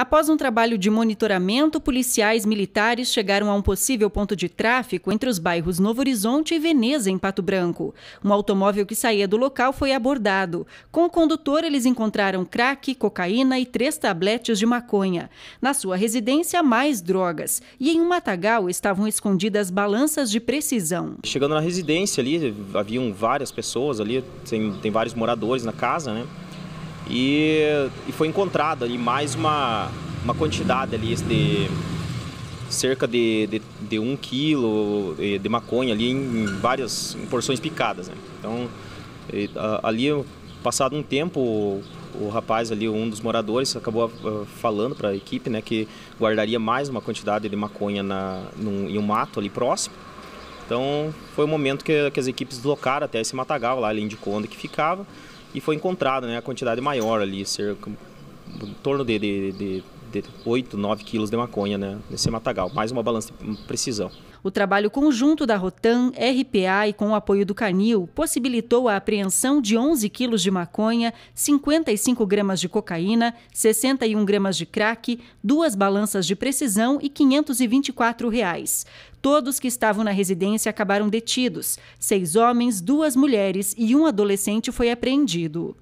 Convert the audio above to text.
Após um trabalho de monitoramento, policiais militares chegaram a um possível ponto de tráfico entre os bairros Novo Horizonte e Veneza, em Pato Branco. Um automóvel que saía do local foi abordado. Com o condutor, eles encontraram crack, cocaína e três tabletes de maconha. Na sua residência, mais drogas. E em um matagal estavam escondidas balanças de precisão. Chegando na residência ali, haviam várias pessoas ali, tem, tem vários moradores na casa, né? E, e foi encontrado ali mais uma, uma quantidade ali de cerca de, de, de um quilo de maconha ali em, várias em porções picadas. Né? Então, ali, passado um tempo, o, o rapaz ali, um dos moradores, acabou ah, falando para a equipe né, que guardaria mais uma quantidade de maconha na, num, em um mato ali próximo. Então, foi o momento que, que as equipes deslocaram até esse matagal lá, ali em Diconda, que ficava e foi encontrado, né, a quantidade maior ali, cerca em torno de, de, de 8, 9 quilos de maconha né, nesse matagal. Mais uma balança de precisão. O trabalho conjunto da Rotan, RPA e com o apoio do Canil possibilitou a apreensão de 11 quilos de maconha, 55 gramas de cocaína, 61 gramas de crack, duas balanças de precisão e 524 reais. Todos que estavam na residência acabaram detidos. Seis homens, duas mulheres e um adolescente foi apreendido.